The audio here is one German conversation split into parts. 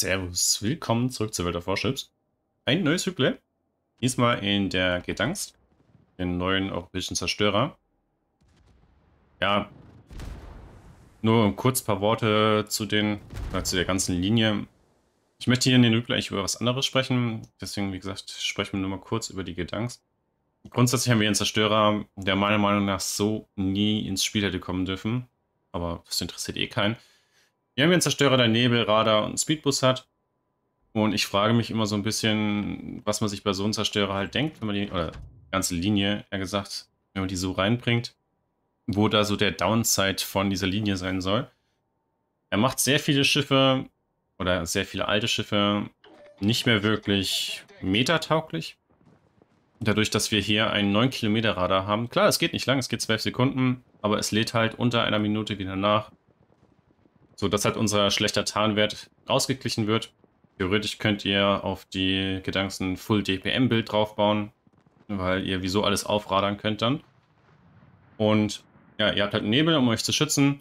Servus, willkommen zurück zur Welt der Warships. Ein neues Hügle, diesmal in der Gedankst, den neuen europäischen Zerstörer. Ja, nur kurz ein paar Worte zu, den, zu der ganzen Linie. Ich möchte hier in den Hügle eigentlich über was anderes sprechen, deswegen, wie gesagt, sprechen wir nur mal kurz über die Gedankst. Grundsätzlich haben wir einen Zerstörer, der meiner Meinung nach so nie ins Spiel hätte kommen dürfen, aber das interessiert eh keinen. Wir haben hier einen Zerstörer, der Nebel, Radar und Speedbus hat. Und ich frage mich immer so ein bisschen, was man sich bei so einem Zerstörer halt denkt, wenn man die, oder die ganze Linie, eher gesagt, wenn man die so reinbringt, wo da so der Downside von dieser Linie sein soll. Er macht sehr viele Schiffe oder sehr viele alte Schiffe nicht mehr wirklich metatauglich. Dadurch, dass wir hier einen 9-Kilometer-Radar haben. Klar, es geht nicht lang, es geht 12 Sekunden, aber es lädt halt unter einer Minute wieder nach so dass halt unser schlechter Tarnwert ausgeglichen wird. Theoretisch könnt ihr auf die Gedanken Full DPM Bild draufbauen, weil ihr wieso alles aufradern könnt dann. Und ja, ihr habt halt Nebel, um euch zu schützen.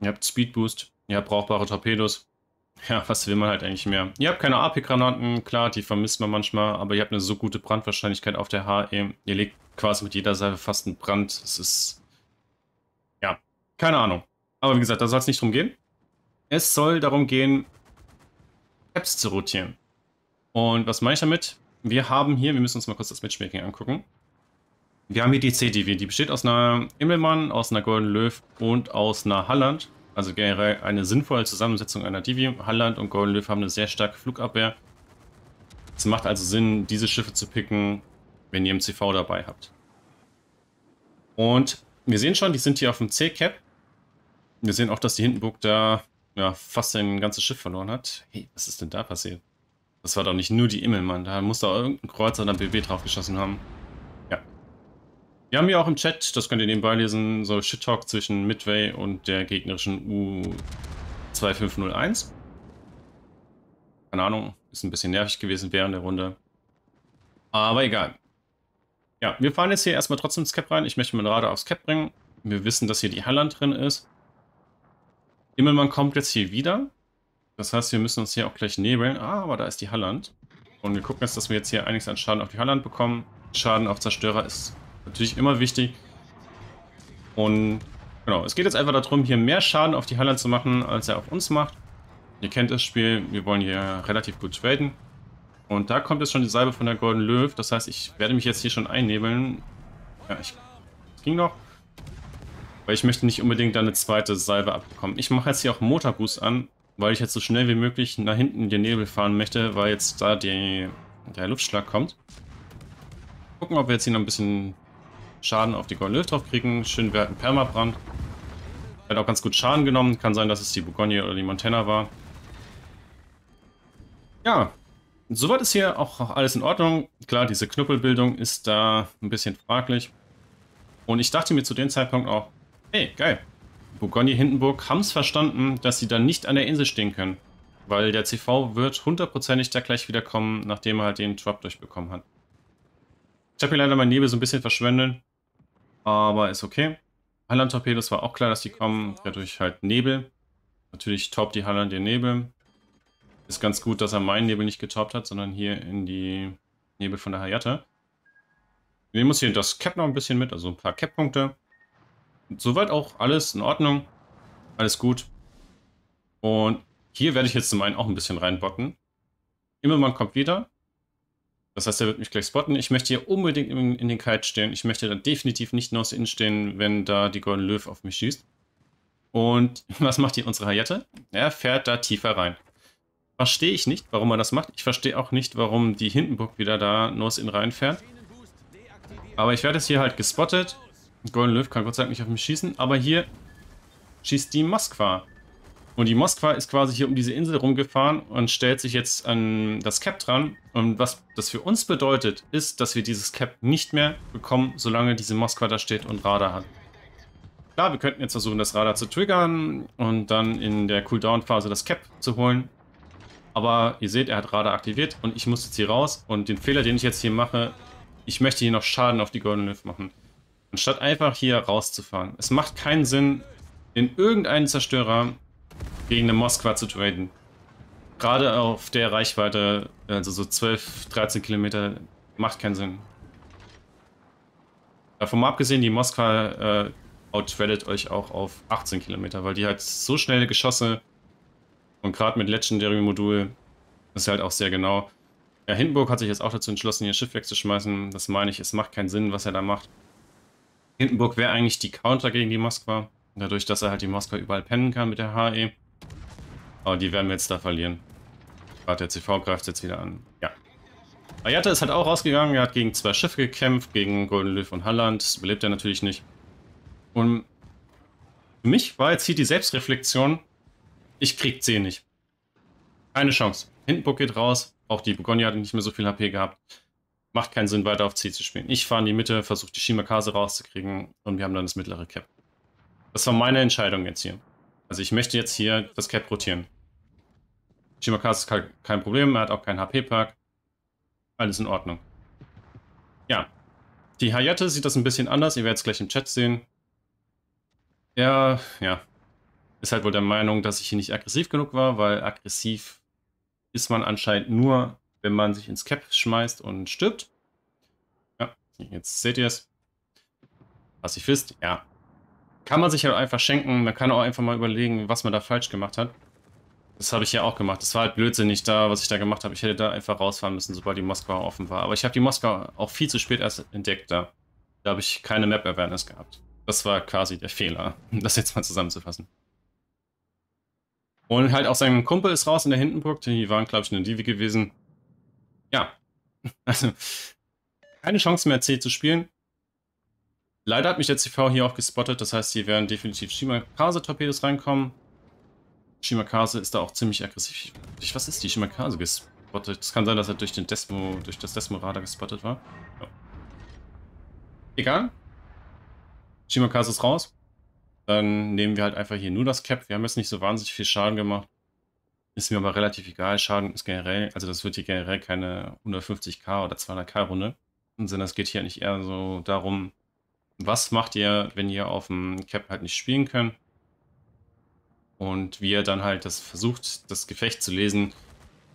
Ihr habt Speed Boost, ihr habt brauchbare Torpedos. Ja, was will man halt eigentlich mehr? Ihr habt keine AP-Granaten, klar, die vermisst man manchmal, aber ihr habt eine so gute Brandwahrscheinlichkeit auf der HE. Ihr legt quasi mit jeder Seite fast einen Brand. Es ist. Ja, keine Ahnung. Aber wie gesagt, da soll es nicht drum gehen. Es soll darum gehen, Apps zu rotieren. Und was meine ich damit? Wir haben hier, wir müssen uns mal kurz das Matchmaking angucken. Wir haben hier die C-Divi, die besteht aus einer Immelmann, aus einer Golden Löw und aus einer Halland. Also generell eine sinnvolle Zusammensetzung einer Divi. Halland und Golden Löw haben eine sehr starke Flugabwehr. Es macht also Sinn, diese Schiffe zu picken, wenn ihr im CV dabei habt. Und wir sehen schon, die sind hier auf dem C-Cap. Wir sehen auch, dass die Hindenburg da ja, fast sein ganzes Schiff verloren hat. Hey, was ist denn da passiert? Das war doch nicht nur die Immelmann. Da muss da irgendein Kreuzer oder BB geschossen haben. Ja. Wir haben ja auch im Chat, das könnt ihr nebenbei lesen, so Shit-Talk zwischen Midway und der gegnerischen U2501. Keine Ahnung, ist ein bisschen nervig gewesen während der Runde. Aber egal. Ja, wir fahren jetzt hier erstmal trotzdem ins Cap rein. Ich möchte mein Radar aufs Cap bringen. Wir wissen, dass hier die Halland drin ist. Immelmann kommt jetzt hier wieder. Das heißt, wir müssen uns hier auch gleich nebeln. Ah, aber da ist die Halland. Und wir gucken jetzt, dass wir jetzt hier einiges an Schaden auf die Halland bekommen. Schaden auf Zerstörer ist natürlich immer wichtig. Und genau, es geht jetzt einfach darum, hier mehr Schaden auf die Halland zu machen, als er auf uns macht. Ihr kennt das Spiel, wir wollen hier relativ gut traden. Und da kommt jetzt schon die Salbe von der Golden Löw. Das heißt, ich werde mich jetzt hier schon einnebeln. Ja, ich, das ging noch. Weil ich möchte nicht unbedingt eine zweite Salve abbekommen. Ich mache jetzt hier auch Motorboost an, weil ich jetzt so schnell wie möglich nach hinten in den Nebel fahren möchte, weil jetzt da die, der Luftschlag kommt. Gucken, ob wir jetzt hier noch ein bisschen Schaden auf die Gornlöw drauf kriegen. Schön, wir hatten Permabrand. Hat auch ganz gut Schaden genommen. Kann sein, dass es die Bourgogne oder die Montana war. Ja, soweit ist hier auch alles in Ordnung. Klar, diese Knüppelbildung ist da ein bisschen fraglich. Und ich dachte mir zu dem Zeitpunkt auch, Hey, geil. Bourgogne Hindenburg haben es verstanden, dass sie dann nicht an der Insel stehen können. Weil der CV wird hundertprozentig da gleich wiederkommen, nachdem er halt den Drop durchbekommen hat. Ich habe hier leider meinen Nebel so ein bisschen verschwendet. Aber ist okay. Halland-Torpedos war auch klar, dass die kommen. Dadurch halt Nebel. Natürlich taubt die Halland den Nebel. Ist ganz gut, dass er meinen Nebel nicht getaubt hat, sondern hier in die Nebel von der Hayate. Wir uns hier das Cap noch ein bisschen mit, also ein paar Cap-Punkte soweit auch alles in Ordnung. Alles gut. Und hier werde ich jetzt zum einen auch ein bisschen reinbocken. Immermann kommt wieder. Das heißt, er wird mich gleich spotten. Ich möchte hier unbedingt in, in den Kite stehen. Ich möchte da definitiv nicht nur hinaus innen stehen, wenn da die Golden Löw auf mich schießt. Und was macht hier unsere Hayate? Er fährt da tiefer rein. Verstehe ich nicht, warum er das macht. Ich verstehe auch nicht, warum die Hindenburg wieder da nur Nose innen reinfährt. Aber ich werde jetzt hier halt gespottet. Golden Löw kann Gott sei Dank nicht auf mich schießen, aber hier schießt die Moskwa. Und die Moskwa ist quasi hier um diese Insel rumgefahren und stellt sich jetzt an das Cap dran. Und was das für uns bedeutet, ist, dass wir dieses Cap nicht mehr bekommen, solange diese Moskwa da steht und Radar hat. Klar, wir könnten jetzt versuchen, das Radar zu triggern und dann in der Cooldown-Phase das Cap zu holen. Aber ihr seht, er hat Radar aktiviert und ich muss jetzt hier raus. Und den Fehler, den ich jetzt hier mache, ich möchte hier noch Schaden auf die Golden Lift machen. Anstatt einfach hier rauszufahren. Es macht keinen Sinn, in irgendeinen Zerstörer gegen eine Moskwa zu traden. Gerade auf der Reichweite, also so 12, 13 Kilometer, macht keinen Sinn. Davon mal abgesehen, die Moskwa äh, outtradet euch auch auf 18 Kilometer, weil die halt so schnelle Geschosse und gerade mit Legendary-Modul ist halt auch sehr genau. Ja, Hindenburg hat sich jetzt auch dazu entschlossen, ihr Schiff wegzuschmeißen. Das meine ich, es macht keinen Sinn, was er da macht. Hindenburg wäre eigentlich die Counter gegen die Moskwa. Dadurch, dass er halt die Moskwa überall pennen kann mit der HE. Aber die werden wir jetzt da verlieren. Warte, der CV greift jetzt wieder an. Ja. Ayata ist halt auch rausgegangen. Er hat gegen zwei Schiffe gekämpft, gegen Golden Löw und Halland. Das überlebt er natürlich nicht. Und für mich war jetzt hier die Selbstreflexion, ich krieg C nicht. Keine Chance. Hindenburg geht raus. Auch die Begonia hat nicht mehr so viel HP gehabt macht keinen Sinn, weiter auf C zu spielen. Ich fahre in die Mitte, versuche die Shimakase rauszukriegen und wir haben dann das mittlere Cap. Das war meine Entscheidung jetzt hier. Also ich möchte jetzt hier das Cap rotieren. Shimakase ist kein Problem, er hat auch keinen HP-Pack. Alles in Ordnung. Ja. Die Hayate sieht das ein bisschen anders, ihr werdet es gleich im Chat sehen. Er, ja, ist halt wohl der Meinung, dass ich hier nicht aggressiv genug war, weil aggressiv ist man anscheinend nur, wenn man sich ins Cap schmeißt und stirbt. Ja, jetzt seht ihr es. Pazifist, ja. Kann man sich halt einfach schenken. Man kann auch einfach mal überlegen, was man da falsch gemacht hat. Das habe ich ja auch gemacht. Das war halt blödsinnig da, was ich da gemacht habe. Ich hätte da einfach rausfahren müssen, sobald die Moskau offen war. Aber ich habe die Moskau auch viel zu spät erst entdeckt da. Da habe ich keine Map-Awareness gehabt. Das war quasi der Fehler, um das jetzt mal zusammenzufassen. Und halt auch sein Kumpel ist raus in der Hindenburg. Die waren, glaube ich, eine Divi gewesen. Ja. Also, keine Chance mehr, C zu spielen. Leider hat mich der CV hier auch gespottet, das heißt, hier werden definitiv Shimakase-Torpedos reinkommen. Shimakase ist da auch ziemlich aggressiv. Ich, was ist die Shimakase gespottet? Es kann sein, dass er durch, den Desmo, durch das Desmo-Radar gespottet war. Ja. Egal. Shimakase ist raus. Dann nehmen wir halt einfach hier nur das Cap. Wir haben jetzt nicht so wahnsinnig viel Schaden gemacht. Ist mir aber relativ egal. Schaden ist generell, also das wird hier generell keine 150k oder 200k Runde. Sondern es geht hier nicht eher so darum, was macht ihr, wenn ihr auf dem Cap halt nicht spielen könnt. Und wie ihr dann halt das versucht, das Gefecht zu lesen,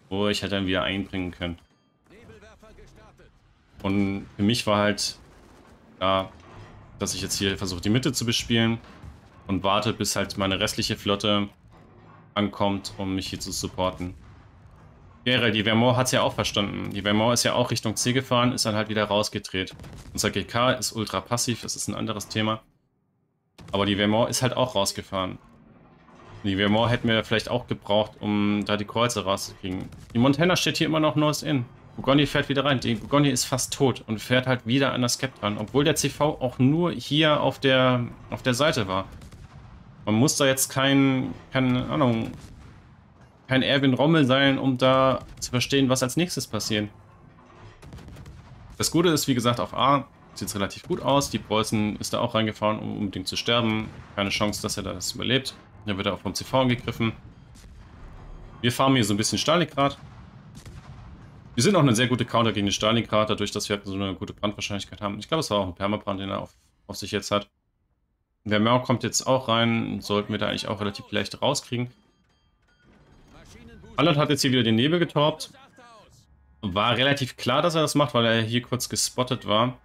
wo ihr euch halt dann wieder einbringen könnt. Und für mich war halt da, dass ich jetzt hier versuche, die Mitte zu bespielen und warte, bis halt meine restliche Flotte ankommt, um mich hier zu supporten. Gerald, die Vermont hat es ja auch verstanden. Die Vermont ist ja auch Richtung C gefahren, ist dann halt wieder rausgedreht. Unser GK ist ultra passiv, das ist ein anderes Thema. Aber die Vermont ist halt auch rausgefahren. Die Vermont hätten wir vielleicht auch gebraucht, um da die Kreuze rauszukriegen. Die Montana steht hier immer noch neues In. Bugondi fährt wieder rein. Die Bugondi ist fast tot und fährt halt wieder an das Cap dran. Obwohl der CV auch nur hier auf der, auf der Seite war. Man muss da jetzt kein, keine Ahnung, kein Erwin Rommel sein, um da zu verstehen, was als nächstes passiert. Das Gute ist, wie gesagt, auf A sieht es relativ gut aus. Die Preußen ist da auch reingefahren, um unbedingt zu sterben. Keine Chance, dass er das überlebt. Dann wird er auch vom CV angegriffen. Wir fahren hier so ein bisschen Stalingrad. Wir sind auch eine sehr gute Counter gegen den Stalingrad, dadurch, dass wir halt so eine gute Brandwahrscheinlichkeit haben. Ich glaube, es war auch ein Permabrand, den er auf, auf sich jetzt hat. Der Mörk kommt jetzt auch rein. Sollten wir da eigentlich auch relativ leicht rauskriegen. Alan hat jetzt hier wieder den Nebel getorbt. War relativ klar, dass er das macht, weil er hier kurz gespottet war.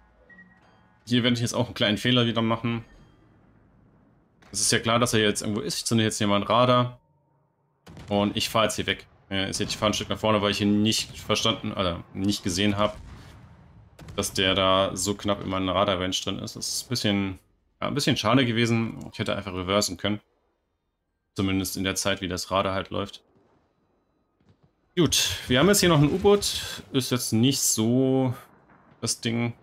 Hier werde ich jetzt auch einen kleinen Fehler wieder machen. Es ist ja klar, dass er jetzt irgendwo ist. Ich zünde jetzt hier mein Radar. Und ich fahre jetzt hier weg. ich fahre ein Stück nach vorne, weil ich hier nicht verstanden, oder nicht gesehen habe, dass der da so knapp in meinem Radar-Range drin ist. Das ist ein bisschen ja, ein bisschen schade gewesen. Ich hätte einfach reversen können. Zumindest in der Zeit, wie das Radar halt läuft. Gut, wir haben jetzt hier noch ein U-Boot. Ist jetzt nicht so das Ding.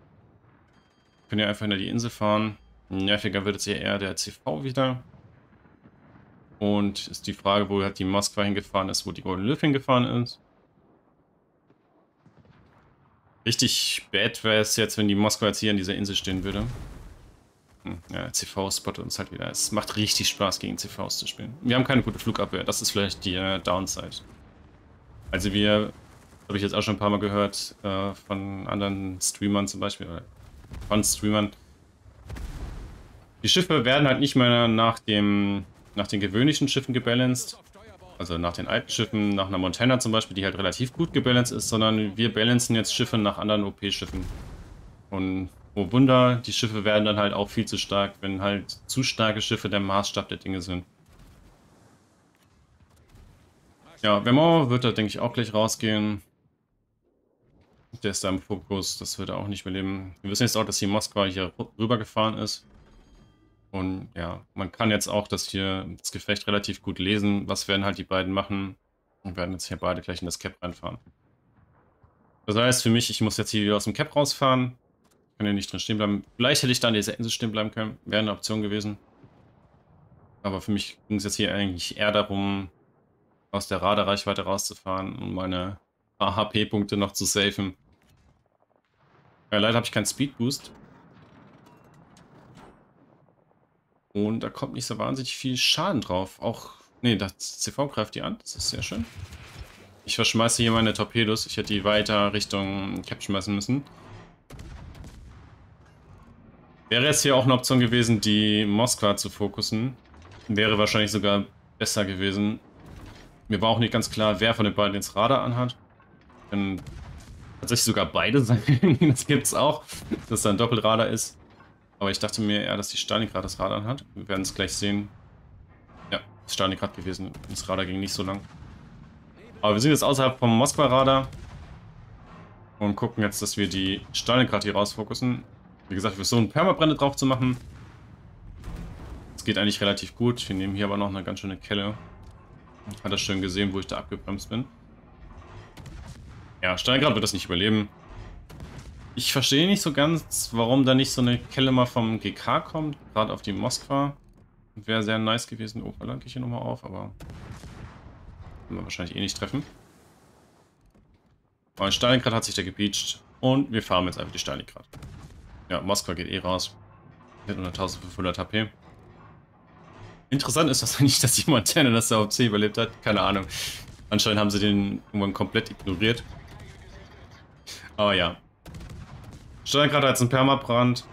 können ja einfach hinter die Insel fahren. Nerviger wird jetzt hier eher der CV wieder. Und ist die Frage, wo halt die Moskwa hingefahren ist, wo die Golden Löw hingefahren ist. Richtig bad wäre es jetzt, wenn die Moskau jetzt hier an dieser Insel stehen würde. Ja, CV spottet uns halt wieder. Es macht richtig Spaß, gegen CVs zu spielen. Wir haben keine gute Flugabwehr. Das ist vielleicht die äh, Downside. Also wir, habe ich jetzt auch schon ein paar Mal gehört, äh, von anderen Streamern zum Beispiel, oder von Streamern, die Schiffe werden halt nicht mehr nach, dem, nach den gewöhnlichen Schiffen gebalanced, also nach den alten Schiffen, nach einer Montana zum Beispiel, die halt relativ gut gebalanced ist, sondern wir balancen jetzt Schiffe nach anderen OP-Schiffen. Und Oh Wunder, die Schiffe werden dann halt auch viel zu stark, wenn halt zu starke Schiffe der Maßstab der Dinge sind. Ja, Vermont wird da, denke ich, auch gleich rausgehen. Der ist da im Fokus, das wird er auch nicht mehr leben. Wir wissen jetzt auch, dass hier Moskau hier rübergefahren ist. Und ja, man kann jetzt auch das hier, das Gefecht relativ gut lesen. Was werden halt die beiden machen? Und werden jetzt hier beide gleich in das Cap reinfahren. Das heißt für mich, ich muss jetzt hier wieder aus dem Cap rausfahren. Kann ja nicht drin stehen bleiben. Vielleicht hätte ich da an dieser Insel stehen bleiben können. Wäre eine Option gewesen. Aber für mich ging es jetzt hier eigentlich eher darum, aus der Radarreichweite rauszufahren und meine ahp punkte noch zu safen. Ja, leider habe ich keinen Speedboost. Und da kommt nicht so wahnsinnig viel Schaden drauf. Auch, nee, das CV greift die an. Das ist sehr schön. Ich verschmeiße hier meine Torpedos. Ich hätte die weiter Richtung Cap schmeißen müssen. Wäre jetzt hier auch eine Option gewesen, die Moskwa zu fokussen. Wäre wahrscheinlich sogar besser gewesen. Mir war auch nicht ganz klar, wer von den beiden jetzt Radar anhat. Können tatsächlich sogar beide sein. das gibt es auch, dass da ein Doppelradar ist. Aber ich dachte mir eher, dass die Stalingrad das Radar anhat. Wir werden es gleich sehen. Ja, Stalingrad gewesen. Das Radar ging nicht so lang. Aber wir sind jetzt außerhalb vom Moskwa-Radar. Und gucken jetzt, dass wir die Stalingrad hier rausfokussen. Wie gesagt, wir versuchen Permabrände drauf zu machen. Es geht eigentlich relativ gut. Wir nehmen hier aber noch eine ganz schöne Kelle. Hat das schön gesehen, wo ich da abgebremst bin. Ja, Steingrad wird das nicht überleben. Ich verstehe nicht so ganz, warum da nicht so eine Kelle mal vom GK kommt. Gerade auf die Moskwa. Wäre sehr nice gewesen. Oh, verlange ich hier nochmal auf, aber... Können wir wahrscheinlich eh nicht treffen. Aber oh, Stalingrad hat sich da gepeacht. Und wir fahren jetzt einfach die Stalingrad. Ja, Moskau geht eh raus. Mit 1500 HP. Interessant ist das eigentlich, dass jemand Montana das der OC überlebt hat. Keine Ahnung. Anscheinend haben sie den irgendwann komplett ignoriert. Aber ja. Stand gerade als ein Permabrand.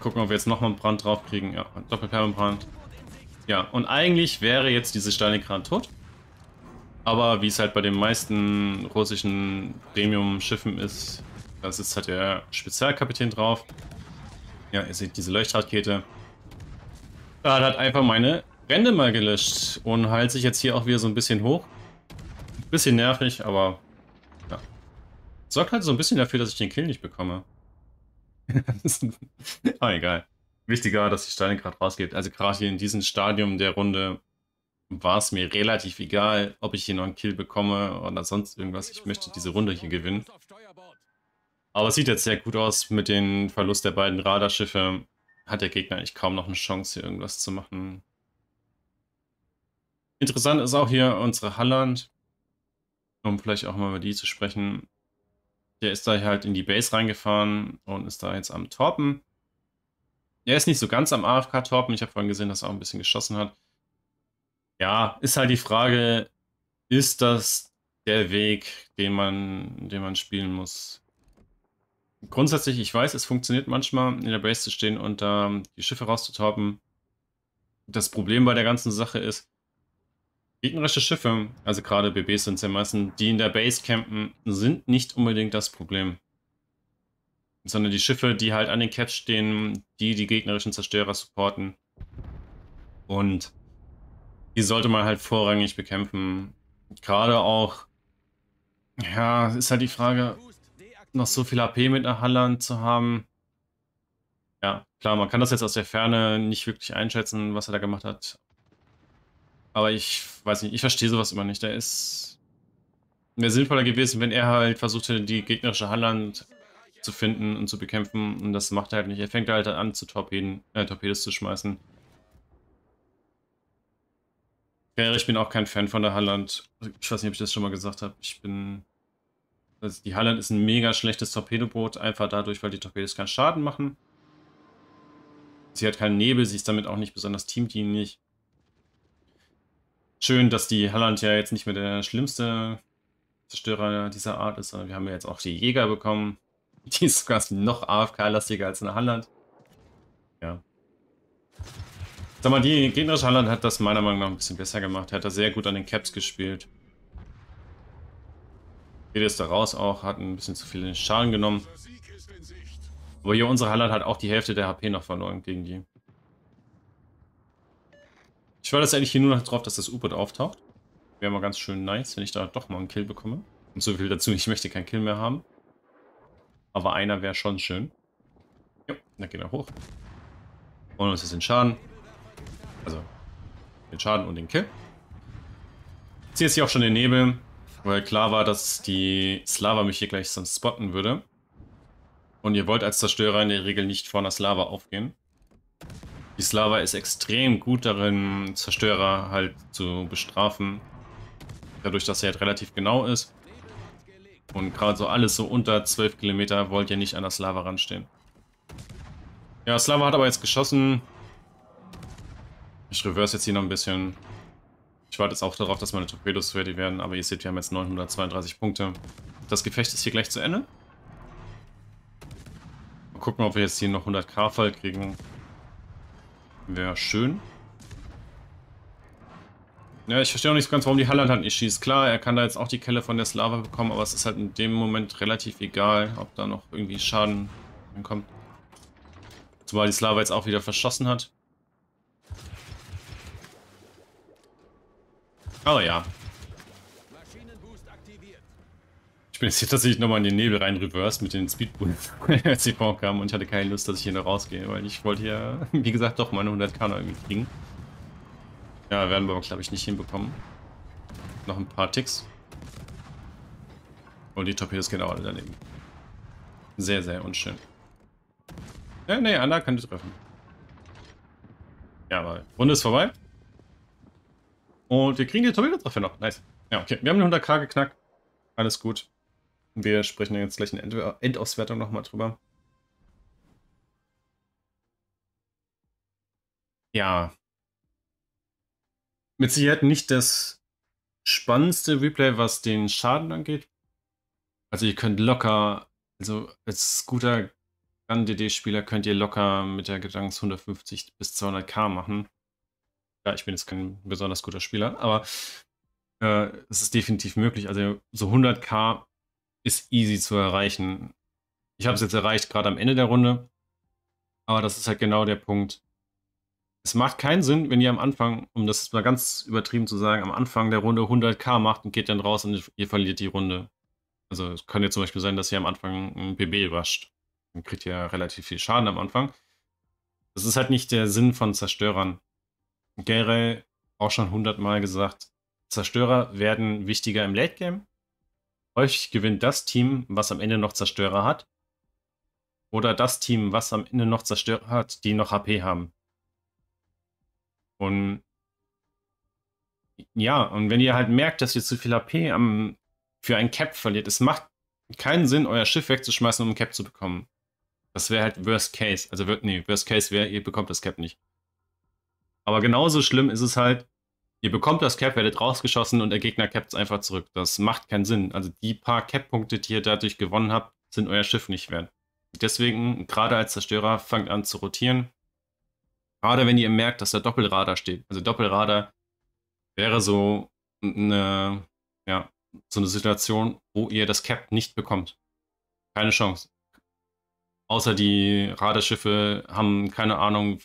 Gucken, ob wir jetzt nochmal einen Brand draufkriegen. Ja, Doppelpermabrand. Ja, und eigentlich wäre jetzt diese Steinekrant tot. Aber wie es halt bei den meisten russischen Premium-Schiffen ist, da sitzt halt der Spezialkapitän drauf. Ja, ihr seht diese Leuchtradkete. Da hat halt einfach meine Rände mal gelöscht und heilt sich jetzt hier auch wieder so ein bisschen hoch. bisschen nervig, aber ja. Sorgt halt so ein bisschen dafür, dass ich den Kill nicht bekomme. aber ah, egal. Wichtiger, dass die Steine gerade rausgeht. Also gerade hier in diesem Stadium der Runde war es mir relativ egal, ob ich hier noch einen Kill bekomme oder sonst irgendwas. Ich möchte diese Runde hier gewinnen. Aber es sieht jetzt sehr gut aus mit dem Verlust der beiden Radarschiffe. Hat der Gegner eigentlich kaum noch eine Chance, hier irgendwas zu machen. Interessant ist auch hier unsere Halland. Um vielleicht auch mal über die zu sprechen. Der ist da halt in die Base reingefahren und ist da jetzt am Torpen. Er ist nicht so ganz am AFK-Torpen. Ich habe vorhin gesehen, dass er auch ein bisschen geschossen hat. Ja, ist halt die Frage, ist das der Weg, den man, den man spielen muss? grundsätzlich, ich weiß, es funktioniert manchmal, in der Base zu stehen und ähm, die Schiffe rauszutorpen. Das Problem bei der ganzen Sache ist, gegnerische Schiffe, also gerade BBs sind es ja meistens, die in der Base campen, sind nicht unbedingt das Problem. Sondern die Schiffe, die halt an den Caps stehen, die die gegnerischen Zerstörer supporten. Und die sollte man halt vorrangig bekämpfen. Gerade auch, ja, ist halt die Frage, noch so viel AP mit nach Halland zu haben. Ja, klar, man kann das jetzt aus der Ferne nicht wirklich einschätzen, was er da gemacht hat. Aber ich weiß nicht, ich verstehe sowas immer nicht. Da ist wäre sinnvoller gewesen, wenn er halt versuchte, die gegnerische Halland zu finden und zu bekämpfen. Und das macht er halt nicht. Er fängt halt an, zu Torpeden, äh, Torpedos zu schmeißen. Ich bin auch kein Fan von der Halland. Ich weiß nicht, ob ich das schon mal gesagt habe. Ich bin also die Highland ist ein mega schlechtes Torpedoboot, einfach dadurch, weil die Torpedos keinen Schaden machen. Sie hat keinen Nebel, sie ist damit auch nicht besonders teamdienlich. Schön, dass die Halland ja jetzt nicht mehr der schlimmste Zerstörer dieser Art ist, sondern wir haben ja jetzt auch die Jäger bekommen. Die ist quasi noch AFK-lastiger als eine Halland. Ja. Sag mal, die gegnerische Halland hat das meiner Meinung nach ein bisschen besser gemacht. Hat da sehr gut an den Caps gespielt. Geht jetzt da raus auch, hat ein bisschen zu viele Schaden genommen. Aber hier unsere Halle hat auch die Hälfte der HP noch verloren gegen die. Ich war das eigentlich hier nur noch drauf, dass das U-Boot auftaucht. Wäre mal ganz schön nice, wenn ich da doch mal einen Kill bekomme. Und so viel dazu, ich möchte keinen Kill mehr haben. Aber einer wäre schon schön. Ja, dann gehen wir hoch. Und uns jetzt den Schaden. Also, den Schaden und den Kill. Ich ziehe jetzt hier auch schon den Nebel. Weil klar war, dass die Slava mich hier gleich sonst spotten würde. Und ihr wollt als Zerstörer in der Regel nicht vor einer Slava aufgehen. Die Slava ist extrem gut darin, Zerstörer halt zu bestrafen. Dadurch, dass er halt relativ genau ist. Und gerade so alles so unter 12 Kilometer wollt ihr nicht an das Slava ranstehen. Ja, Slava hat aber jetzt geschossen. Ich reverse jetzt hier noch ein bisschen. Ich warte jetzt auch darauf, dass meine Torpedos fertig werden, aber ihr seht, wir haben jetzt 932 Punkte. Das Gefecht ist hier gleich zu Ende. Mal gucken, ob wir jetzt hier noch 100k Fall kriegen. Wäre schön. Ja, ich verstehe auch nicht ganz, warum die Halland halt nicht schießt. Klar, er kann da jetzt auch die Kelle von der Slava bekommen, aber es ist halt in dem Moment relativ egal, ob da noch irgendwie Schaden hinkommt. Zumal die Slava jetzt auch wieder verschossen hat. Aber oh ja. Ich bin jetzt hier tatsächlich nochmal in den Nebel rein reversed mit den Speedbooten, als die vorkamen und ich hatte keine Lust, dass ich hier noch rausgehe, weil ich wollte hier, wie gesagt, doch meine 100 k noch irgendwie kriegen. Ja, werden wir aber, glaube ich, nicht hinbekommen. Noch ein paar Ticks. Und oh, die Torpedos genau alle daneben. Sehr, sehr unschön. Ja, nee, Anna kann die treffen. Ja, aber Runde ist vorbei. Und wir kriegen die Torpedotreffer noch. Nice. Ja, okay. Wir haben den 100k geknackt. Alles gut. Wir sprechen dann jetzt gleich in der Endauswertung nochmal drüber. Ja. Mit Sicherheit nicht das spannendste Replay, was den Schaden angeht. Also ihr könnt locker, also als guter Gun-DD-Spieler könnt ihr locker mit der Gedankens 150 bis 200k machen ja, ich bin jetzt kein besonders guter Spieler, aber äh, es ist definitiv möglich. Also so 100k ist easy zu erreichen. Ich habe es jetzt erreicht, gerade am Ende der Runde. Aber das ist halt genau der Punkt. Es macht keinen Sinn, wenn ihr am Anfang, um das mal ganz übertrieben zu sagen, am Anfang der Runde 100k macht und geht dann raus und ihr verliert die Runde. Also es kann jetzt zum Beispiel sein, dass ihr am Anfang ein BB wascht. Dann kriegt ihr relativ viel Schaden am Anfang. Das ist halt nicht der Sinn von Zerstörern generell auch schon hundertmal gesagt, Zerstörer werden wichtiger im Late Game. Häufig gewinnt das Team, was am Ende noch Zerstörer hat. Oder das Team, was am Ende noch Zerstörer hat, die noch HP haben. Und ja, und wenn ihr halt merkt, dass ihr zu viel HP am, für einen Cap verliert, es macht keinen Sinn, euer Schiff wegzuschmeißen, um einen Cap zu bekommen. Das wäre halt Worst Case. Also, nee, Worst Case wäre, ihr bekommt das Cap nicht. Aber genauso schlimm ist es halt, ihr bekommt das Cap, werdet rausgeschossen und der Gegner capt es einfach zurück. Das macht keinen Sinn. Also die paar Cap-Punkte, die ihr dadurch gewonnen habt, sind euer Schiff nicht wert. Deswegen, gerade als Zerstörer, fangt an zu rotieren. Gerade wenn ihr merkt, dass da Doppelradar steht. Also Doppelradar wäre so eine, ja, so eine Situation, wo ihr das Cap nicht bekommt. Keine Chance. Außer die Radarschiffe haben keine Ahnung,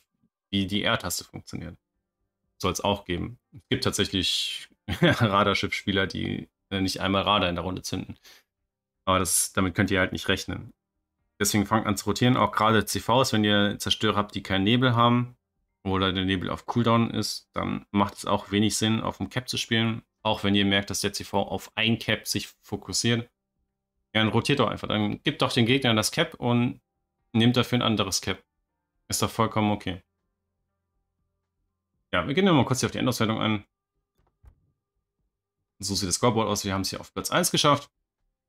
wie die R-Taste funktioniert. Soll es auch geben. Es gibt tatsächlich Radarschiff-Spieler, die äh, nicht einmal Radar in der Runde zünden. Aber das, damit könnt ihr halt nicht rechnen. Deswegen fangt an zu rotieren, auch gerade CVs, wenn ihr Zerstörer habt, die keinen Nebel haben oder der Nebel auf Cooldown ist, dann macht es auch wenig Sinn, auf dem Cap zu spielen. Auch wenn ihr merkt, dass der CV auf ein Cap sich fokussiert. Ja, dann rotiert doch einfach. Dann gibt doch den Gegnern das Cap und nehmt dafür ein anderes Cap. Ist doch vollkommen okay. Ja, wir gehen mal kurz hier auf die Endauswertung ein. So sieht das Scoreboard aus. Wir haben es hier auf Platz 1 geschafft.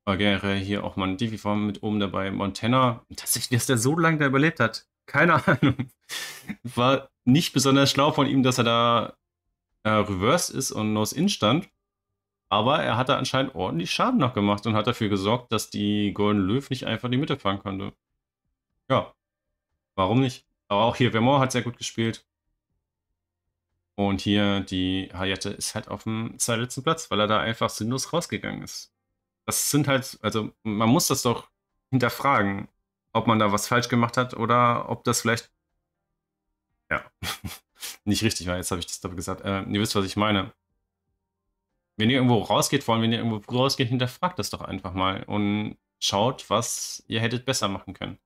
Bagere hier auch mal ein Divi-Form mit oben dabei. Montana, tatsächlich, dass der so lange da überlebt hat. Keine Ahnung. War nicht besonders schlau von ihm, dass er da äh, reverse ist und nose-in stand. Aber er hat da anscheinend ordentlich Schaden noch gemacht und hat dafür gesorgt, dass die Golden Löw nicht einfach in die Mitte fahren konnte. Ja, warum nicht? Aber auch hier, Vermont hat sehr gut gespielt. Und hier die Hayate ist halt auf dem zweitletzten Platz, weil er da einfach sinnlos rausgegangen ist. Das sind halt, also man muss das doch hinterfragen, ob man da was falsch gemacht hat oder ob das vielleicht ja nicht richtig war. Jetzt habe ich das doch gesagt. Äh, ihr wisst, was ich meine. Wenn ihr irgendwo rausgeht, vor allem wenn ihr irgendwo rausgeht, hinterfragt das doch einfach mal und schaut, was ihr hättet besser machen können.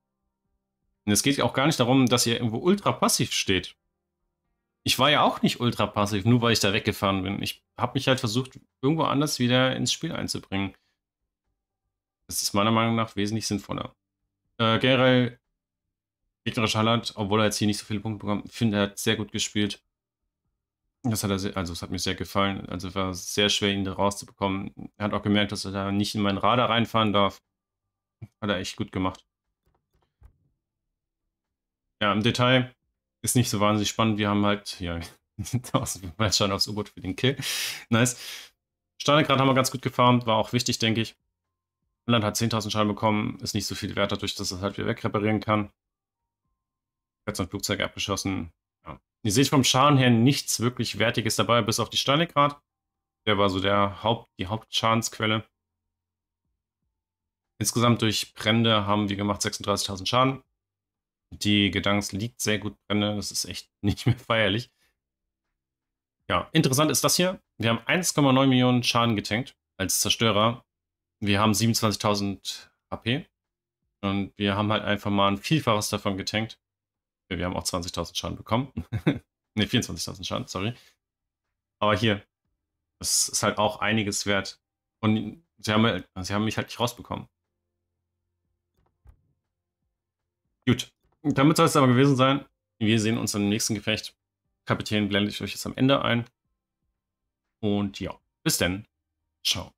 Und es geht auch gar nicht darum, dass ihr irgendwo ultra passiv steht ich war ja auch nicht ultra passiv, nur weil ich da weggefahren bin. Ich habe mich halt versucht, irgendwo anders wieder ins Spiel einzubringen. Das ist meiner Meinung nach wesentlich sinnvoller. Äh, generell, gegnerischer Halland, obwohl er jetzt hier nicht so viele Punkte bekommt, finde er hat sehr gut gespielt. Das hat er sehr, also es hat mir sehr gefallen. Also war sehr schwer, ihn da rauszubekommen. Er hat auch gemerkt, dass er da nicht in meinen Radar reinfahren darf. Hat er echt gut gemacht. Ja, im Detail ist nicht so wahnsinnig spannend. Wir haben halt, ja, Weltschein aufs U-Boot für den Kill. Nice. Steinegrad haben wir ganz gut gefarmt, war auch wichtig, denke ich. Land hat 10.000 Scheine bekommen, ist nicht so viel wert dadurch, dass es halt wieder wegreparieren kann. Jetzt ein Flugzeug abgeschossen. Ja. Ihr seht vom Schaden her nichts wirklich Wertiges dabei, bis auf die Steinegrad. Der war so der Haupt, die Hauptschadensquelle. Insgesamt durch Brände haben wir gemacht 36.000 Schaden. Die Gedanks liegt sehr gut brenne. Das ist echt nicht mehr feierlich. Ja, interessant ist das hier. Wir haben 1,9 Millionen Schaden getankt als Zerstörer. Wir haben 27.000 HP. Und wir haben halt einfach mal ein Vielfaches davon getankt. Wir haben auch 20.000 Schaden bekommen. ne, 24.000 Schaden, sorry. Aber hier, das ist halt auch einiges wert. Und sie haben, halt, sie haben mich halt nicht rausbekommen. Gut. Damit soll es aber gewesen sein. Wir sehen uns im nächsten Gefecht. Kapitän blende ich euch jetzt am Ende ein. Und ja, bis dann. Ciao.